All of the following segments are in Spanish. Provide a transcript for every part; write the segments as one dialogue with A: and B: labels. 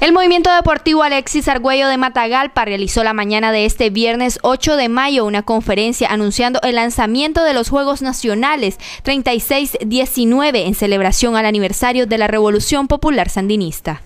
A: El movimiento deportivo Alexis Argüello de Matagalpa realizó la mañana de este viernes 8 de mayo una conferencia anunciando el lanzamiento de los Juegos Nacionales 36-19 en celebración al aniversario de la Revolución Popular Sandinista.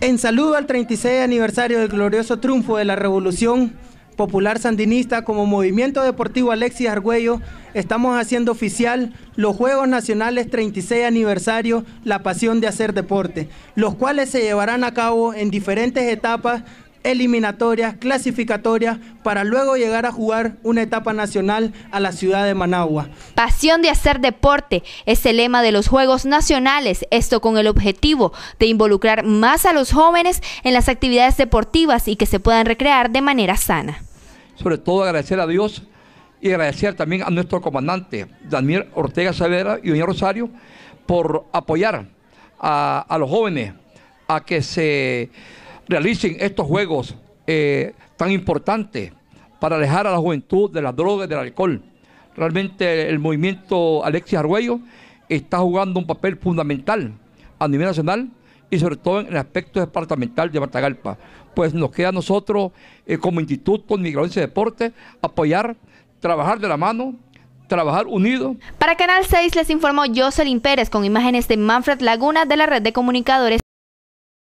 B: En saludo al 36 aniversario del glorioso triunfo de la Revolución Popular Sandinista como Movimiento Deportivo Alexis Argüello estamos haciendo oficial los Juegos Nacionales 36 Aniversario La Pasión de Hacer Deporte, los cuales se llevarán a cabo en diferentes etapas Eliminatoria, clasificatoria, para luego llegar a jugar una etapa nacional a la ciudad de Managua. Pasión de hacer
A: deporte es el lema de los Juegos Nacionales, esto con el objetivo de involucrar más a los jóvenes en las actividades deportivas y que se puedan recrear de manera sana.
C: Sobre todo agradecer a Dios y agradecer también a nuestro comandante Daniel Ortega Savera y Doña Rosario por apoyar a los jóvenes a que se realicen estos juegos eh, tan importantes para alejar a la juventud de las drogas, del alcohol. Realmente el movimiento Alexis Arguello está jugando un papel fundamental a nivel nacional y sobre todo en el aspecto departamental de Matagalpa. Pues nos queda a nosotros, eh, como Instituto de Migración y Deporte, apoyar, trabajar de la mano, trabajar unido Para Canal 6
B: les informó Jocelyn Pérez con imágenes de Manfred Laguna de la red de comunicadores.